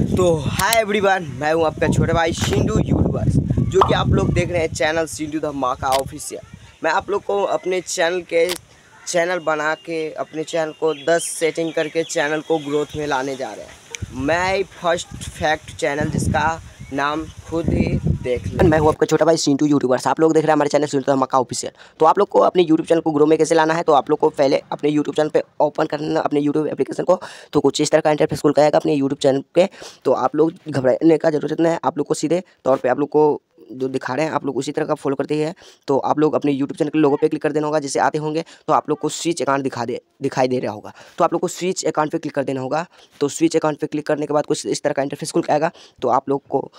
तो hi everyone मैं हूं आपका छोटा भाई सिंधु यूट्यूबर्स जो कि आप लोग देख रहे हैं चैनल सिंधु द माँ का ऑफिशियल मैं आप लोग को अपने चैनल के चैनल बना के अपने चैनल को 10 सेटिंग करके चैनल को ग्रोथ में लाने जा रहे हैं मैं फर्स्ट फैक्ट चैनल जिसका नाम खुद ही देख लें मैं हूँ आपका छोटा भाई सिंटू यूट्यूबर्स आप लोग देख रहे हैं हमारे चैनल सिंटू मक्का ऑफिशियल तो आप लोग को अपने यूट्यूब चैनल को ग्रो में कैसे लाना है तो आप लोग को पहले अपने यूट्यूब चैनल पे ओपन करना अपने यूट्यूब एप्लीकेशन को तो कुछ इस तरह का इंटरफेस खुल करेगा अपने यूट्यूब चैनल पर तो आप लोग घबराने का जरूरत नहीं है आप लोग को सीधे तौर पर आप लोग को जो दिखा रहे हैं आप लोग उसी तरह का फॉलो करते हैं है तो आप लोग अपने यूट्यूब चैनल के लोगों पे क्लिक कर देना होगा जैसे आते होंगे तो आप लोग को स्विच अकाउंट दिखा दे दिखाई दे रहा होगा तो आप लोग को स्विच अकाउंट पर क्लिक कर देना होगा तो स्विच अकाउंट पर क्लिक करने के बाद कुछ इस तरह का इंटरफेस खुल आएगा तो आप लोग को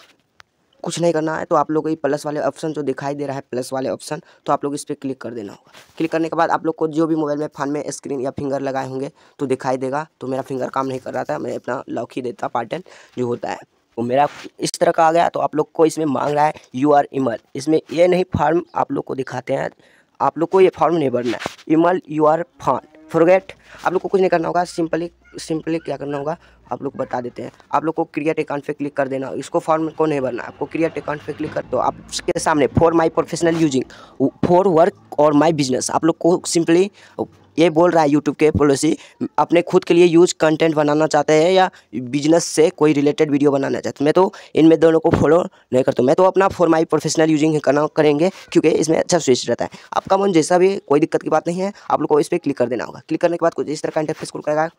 कुछ नहीं करना है तो आप लोग को ये प्लस वाले ऑप्शन जो दिखाई दे रहा है प्लस वाले ऑप्शन तो आप लोग इस पर क्लिक कर देना होगा क्लिक करने के बाद आप लोग को जो भी मोबाइल में फ़ोन में स्क्रीन या फिंगर लगाए होंगे तो दिखाई देगा तो मेरा फिंगर काम नहीं कर रहा था मैं अपना लॉक ही देता पार्टन जो होता है तो मेरा इस तरह का आ गया तो आप लोग को इसमें मांग रहा है यू आर इमल इसमें ये नहीं फॉर्म आप लोग को दिखाते हैं आप लोग को ये फॉर्म नहीं भरना है email you are phone forget आप लोग को कुछ नहीं करना होगा सिंपली सिंपली क्या करना होगा आप लोग बता देते हैं आप लोग को क्रिएट अकाउंट पे क्लिक कर देना इसको फॉर्म को नहीं भरना आपको क्रिएट अकाउंट पे क्लिक कर दो आपके सामने for my professional using for work और माय बिजनेस आप लोग को सिंपली ये बोल रहा है यूट्यूब के पॉलिसी अपने खुद के लिए यूज कंटेंट बनाना चाहते हैं या बिजनेस से कोई रिलेटेड वीडियो बनाना चाहते हैं मैं तो इनमें दोनों को फॉलो नहीं करता मैं तो अपना फॉर माई प्रोफेशनल यूजिंग करना करेंगे क्योंकि इसमें अच्छा स्विच रहता है आपका मन जैसा भी कोई दिक्कत की बात नहीं है आप लोग को इस पर क्लिक कर देना होगा क्लिक करने के बाद कुछ इस तरह का इंटरफेस खुल करेगा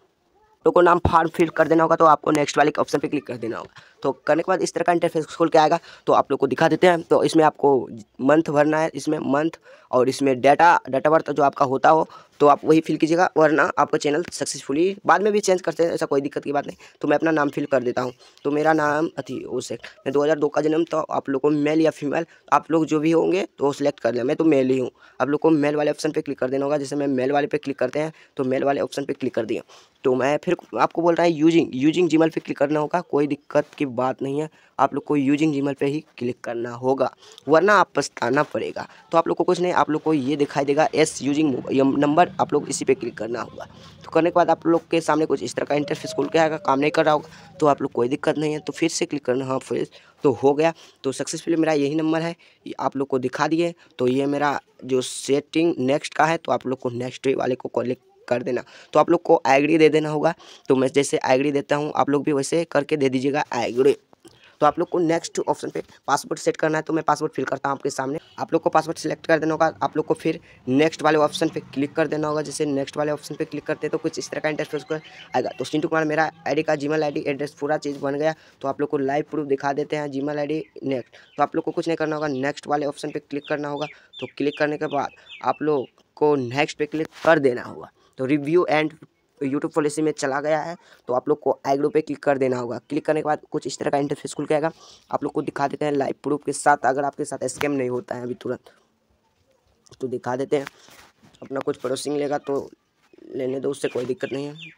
तो को नाम फार्म फिल कर देना होगा तो आपको नेक्स्ट वाले ऑप्शन पे क्लिक कर देना होगा तो करने के बाद इस तरह का इंटरफेस खोल के आएगा तो आप लोग को दिखा देते हैं तो इसमें आपको मंथ भरना है इसमें मंथ और इसमें डाटा डाटा बर्थ जो आपका होता हो तो आप वही फिल कीजिएगा वरना आपका चैनल सक्सेसफुली बाद में भी चेंज करते हैं ऐसा कोई दिक्कत की बात नहीं तो मैं अपना नाम फिल कर देता हूँ तो मेरा नाम अति ओसेक मैं दो का जन्म तो आप लोग को मेल या फीमेल आप लोग जो भी होंगे तो सिलेक्ट कर लें मैं तो मेल ही हूँ आप लोग को मेल वाले ऑप्शन पर क्लिक कर देना होगा जैसे मैं मेल वाले पर क्लिक करते हैं तो मेल वाले ऑप्शन पर क्लिक कर दिया तो मैं फिर आपको बोल रहा है यूजिंग यूजिंग जीमेल पे क्लिक करना होगा कोई दिक्कत की बात नहीं है आप लोग को यूजिंग जीमेल पे ही क्लिक करना होगा वरना आप पछताना पड़ेगा तो आप लोग को कुछ नहीं आप लोग को ये दिखाई देगा एस यूजिंग नंबर आप लोग इसी पे क्लिक करना होगा तो करने के बाद आप लोग के सामने कुछ इस तरह का इंटरफेस खुल के आएगा काम नहीं कर रहा होगा तो आप लोग कोई दिक्कत नहीं है तो फिर से क्लिक करना हाँ फिर तो हो गया तो सक्सेसफुली मेरा यही नंबर है आप लोग को दिखा दिए तो ये मेरा जो सेटिंग नेक्स्ट का है तो आप लोग को नेक्स्ट वाले को क्लिक कर देना तो आप लोग को आईग्री दे देना होगा तो मैं जैसे आईग्री देता हूँ आप लोग भी वैसे करके दे दीजिएगा आईग्री तो आप लोग को नेक्स्ट ऑप्शन पे पासवर्ड सेट करना है तो मैं पासवर्ड फिल करता हूँ आपके सामने आप लोग को पासवर्ड सेलेक्ट कर देना होगा आप लोग को फिर नेक्स्ट वाले ऑप्शन पे क्लिक कर देना होगा जैसे नेक्स्ट वाले ऑप्शन पे क्लिक करते हैं तो कुछ इस तरह का इंटरफेस आएगा तो सिंटू कुमार मेरा आईडी का जीमेल आईडी एड्रेस पूरा चीज़ बन गया तो आप लोग को लाइव प्रूफ दिखा देते हैं जीमेल आईडी नेक्स्ट तो आप लोग को कुछ नहीं करना होगा नेक्स्ट वाले ऑप्शन पर क्लिक करना होगा तो क्लिक करने के बाद आप लोग को नेक्स्ट पे क्लिक कर देना होगा रिव्यू एंड यूट्यूब पॉलिसी में चला गया है तो आप लोग को आईग्रो पे क्लिक कर देना होगा क्लिक करने के बाद कुछ इस तरह का इंटरफेस खुल के आएगा आप लोग को दिखा देते हैं लाइव प्रूफ के साथ अगर आपके साथ स्कैम नहीं होता है अभी तुरंत तो दिखा देते हैं अपना कुछ प्रोसेसिंग लेगा तो लेने दो उससे कोई दिक्कत नहीं है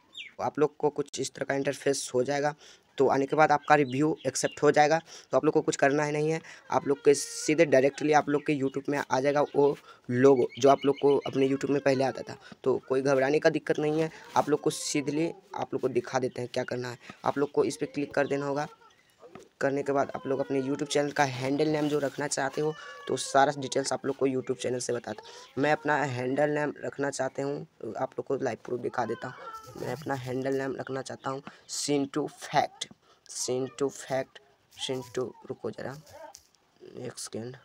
आप लोग को कुछ इस तरह का इंटरफेस हो जाएगा तो आने के बाद आपका रिव्यू एक्सेप्ट हो जाएगा तो आप लोग को कुछ करना ही नहीं है आप लोग के सीधे डायरेक्टली आप लोग के यूट्यूब में आ जाएगा वो लोगो जो आप लोग को अपने यूट्यूब में पहले आता था तो कोई घबराने का दिक्कत नहीं है आप लोग को सीधे आप लोग को दिखा देते हैं क्या करना है आप लोग को इस पर क्लिक कर देना होगा करने के बाद आप लोग अपने YouTube चैनल का हैंडल नेम जो रखना चाहते हो तो सारा डिटेल्स आप लोग को YouTube चैनल से बताता मैं अपना हैंडल नेम रखना चाहते हूँ आप लोग को लाइव प्रूफ दिखा देता हूँ मैं अपना हैंडल नेम रखना चाहता हूँ सिंटू फैक्ट सिंटू फैक्ट सिंटू रुको ज़रा एक सेकेंड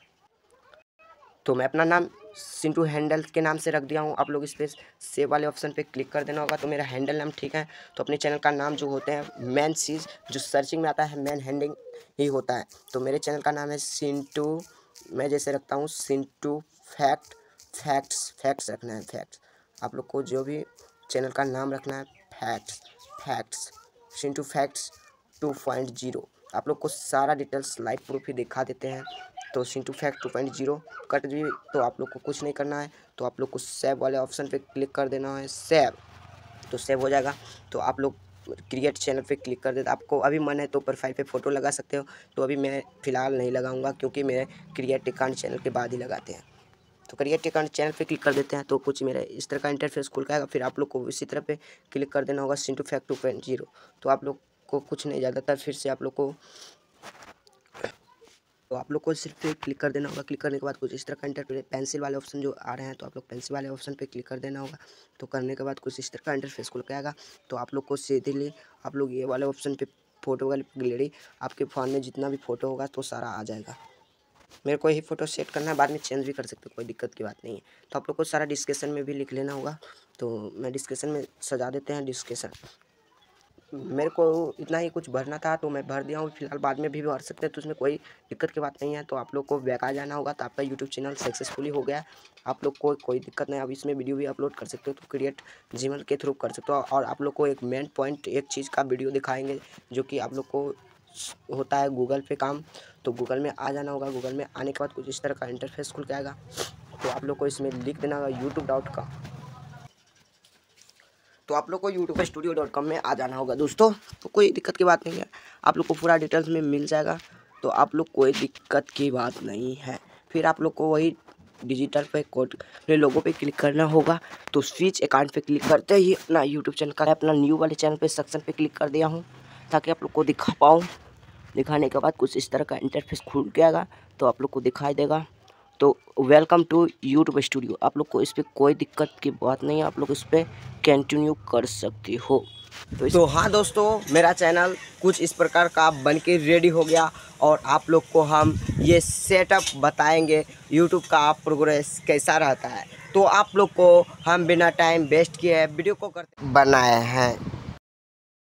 तो मैं अपना नाम सिंटू हैंडल के नाम से रख दिया हूँ आप लोग इस पर सेव वाले ऑप्शन पे क्लिक कर देना होगा तो मेरा हैंडल नाम ठीक है तो अपने चैनल का नाम जो होते हैं मैन सीज जो सर्चिंग में आता है मैन हैंडिंग ही होता है तो मेरे चैनल का नाम है सिंटू मैं जैसे रखता हूँ सिंटू फैक्ट फैक्ट्स फैक्ट्स रखना है फैक्ट्स आप लोग को जो भी चैनल का नाम रखना है facts facts Sintu facts two point zero आप लोग को सारा डिटेल्स लाइव प्रूफ ही दिखा देते हैं तो Sintu fact two point zero cut भी तो आप लोग को कुछ नहीं करना है तो आप लोग को सेव वाले ऑप्शन पे क्लिक कर देना है सेव तो सेव हो जाएगा तो आप लोग क्रिएट चैनल पे क्लिक कर देते आपको अभी मन है तो प्रोफाइल पे फ़ोटो लगा सकते हो तो अभी मैं फ़िलहाल नहीं लगाऊंगा क्योंकि मेरे क्रिएट अकाउंट चैनल के बाद ही लगाते हैं तो करियर टेक चैनल पर क्लिक कर देते हैं तो कुछ मेरा इस तरह का इंटरफेस खुल आएगा फिर आप लोग को इसी तरह पे क्लिक कर देना होगा सिंटू फैक्ट टू पॉइंट जीरो तो आप लोग को कुछ नहीं ज़्यादातर फिर से आप लोग को तो आप लोग को सिर्फ क्लिक कर देना होगा क्लिक करने के बाद कुछ इस तरह का इंटरफेस पेंसिल वाले ऑप्शन जो आ रहे हैं तो आप लोग पेंसिल वाले ऑप्शन पे क्लिक कर देना होगा तो करने के बाद कुछ इस तरह का इंटरफेस खुल के आएगा तो आप लोग को सीधे लिए आप लोग ये वाले ऑप्शन पे फोटो वाली गैलरी आपके फ़ोन में जितना भी फोटो होगा तो सारा आ जाएगा मेरे को ही फोटो सेट करना है बाद में चेंज भी कर सकते हो कोई दिक्कत की बात नहीं है तो आप लोग को सारा डिस्कशन में भी लिख लेना होगा तो मैं डिस्कशन में सजा देते हैं डिस्कशन मेरे को इतना ही कुछ भरना था तो मैं भर दिया हूँ फिलहाल बाद में भी भर सकते हैं तो उसमें कोई दिक्कत की बात नहीं है तो आप लोग को बैक आ जाना होगा तो आपका यूट्यूब चैनल सक्सेसफुली हो गया आप लोग को कोई दिक्कत नहीं अब इसमें वीडियो भी अपलोड कर सकते हो तो क्रिएट जीमेल के थ्रू कर सकते हो और आप लोग को एक मेन पॉइंट एक चीज़ का वीडियो दिखाएंगे जो कि आप लोग को होता है गूगल पे काम तो गूगल में आ जाना होगा गूगल में आने के बाद कुछ इस तरह का इंटरफेस खुल के आएगा तो आप लोग को इसमें लिख देना होगा यूट्यूब डॉट कॉम तो आप लोग को यूट्यूब स्टूडियो डॉट कॉम में आ जाना होगा दोस्तों तो कोई दिक्कत की बात नहीं है आप लोग को पूरा डिटेल्स में मिल जाएगा तो आप लोग कोई दिक्कत की बात नहीं है फिर आप लोग को वही डिजिटल पे कोड अपने लोगों पे क्लिक करना होगा तो स्विच अकाउंट पे क्लिक करते ही अपना यूट्यूब चैनल का अपना न्यू वाले चैनल पे सेक्शन पे क्लिक कर दिया हूँ ताकि आप लोग को दिखा पाऊँ दिखाने के बाद कुछ इस तरह का इंटरफेस खुल गया तो आप लोग को दिखाई देगा तो वेलकम टू यूट्यूब स्टूडियो आप लोग को इस पर कोई दिक्कत की बात नहीं है आप लोग इस पर कंटिन्यू कर सकते हो तो, तो हाँ दोस्तों मेरा चैनल कुछ इस प्रकार का बन के रेडी हो गया और आप लोग को हम ये सेटअप बताएंगे यूट्यूब का प्रोग्रेस कैसा रहता है तो आप लोग को हम बिना टाइम वेस्ट किए वीडियो को कर बनाए हैं